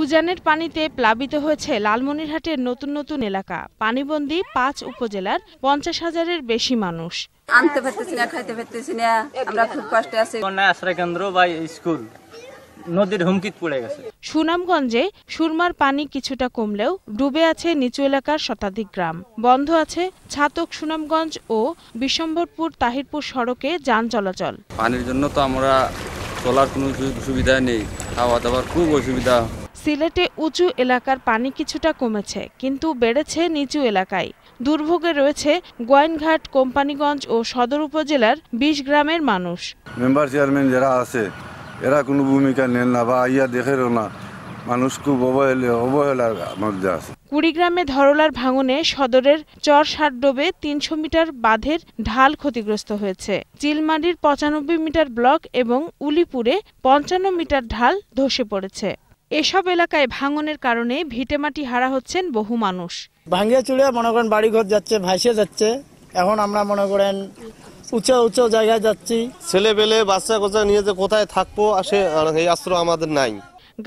উজানের পানিতে প্লাবিত হয়েছে লালমনিরহাটের নতুন নতুন এলাকা পানিবন্দি পাঁচ উপজেলার পঞ্চাশ হাজারের বেশি মানুষ আনতে পারতেছি না খাইতে পারতেছি না আমরা খুব কষ্টে আছি আশ্রয় কেন্দ্র বা স্কুল নদীর পড়ে গেছে সুনামগঞ্জে সুরমার পানি কিছুটা কমলেও ডুবে আছে নিচু এলাকার শতাধিক গ্রাম বন্ধ আছে ছাতক সুনামগঞ্জ ও বিশম্বরপুর তাহিরপুর সড়কে যান চলাচল পানির জন্য তো আমরা চলার কোনো সুবিধা নেই খাওয়া দাওয়ার খুব অসুবিধা সিলেটে উঁচু এলাকার পানি কিছুটা কমেছে কিন্তু বেড়েছে নিচু এলাকায় দুর্ভোগে রয়েছে গোয়াইনঘাট কোম্পানিগঞ্জ ও সদর উপজেলার বিশ গ্রামের মানুষ মেম্বার চেয়ারম্যান যারা আছে এরা কোনো ভূমিকা নেন না বা আইয়া দেখেরও না মানুষ খুব অবহেলা অবহেলার মধ্যে আছে কুড়িগ্রামে ধরলার ভাঙনে সদরের চর সার ডোবে তিনশো মিটার বাঁধের ঢাল ক্ষতিগ্রস্ত হয়েছে চিলমারির পঁচানব্বই মিটার ব্লক এবং উলিপুরে পঞ্চান্ন মিটার ঢাল ধসে পড়েছে এসব এলাকায় ভাঙনের কারণে ভিটেমাটি হারা হচ্ছেন বহু মানুষ ভাঙিয়া চুড়ে মনে করেন বাড়িঘর যাচ্ছে ভাসিয়ে যাচ্ছে এখন আমরা মনে করেন উঁচু উঁচু জায়গায় যাচ্ছি ছেলে পেলে বাচ্চা কোচা নিয়ে যে কোথায় থাকবো আসে এই আশ্রয় আমাদের নাই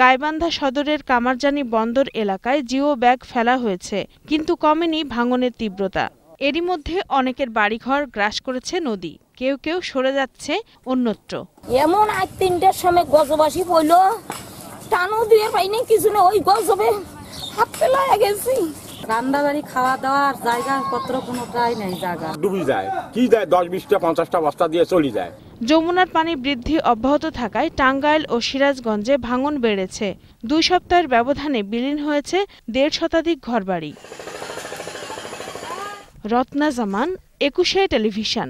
গাইবান্ধা সদরের কামারজানি বন্দর এলাকায় জিও ব্যাগ ফেলা হয়েছে কিন্তু কমেনি ভাঙনের তীব্রতা এরই মধ্যে অনেকের বাড়িঘর গ্রাস করেছে নদী কেউ কেউ সরে যাচ্ছে অন্যত্র এমন আজ তিনটার সময় গজবাসী পড়লো টানো দিয়ে পাইনি কিছু না ওই হাত গেছি রান্না বাড়ি খাওয়া দাওয়ার জায়গা পত্র জায়গা ডুবি যায় কি যায় দশ বিশটা পঞ্চাশটা বস্তা দিয়ে যায় যমুনার পানি বৃদ্ধি অব্যাহত থাকায় টাঙ্গাইল ও সিরাজগঞ্জে ভাঙন বেড়েছে দুই সপ্তাহের ব্যবধানে বিলীন হয়েছে দেড় শতাধিক ঘরবাড়ি রত্না জামান একুশে টেলিভিশন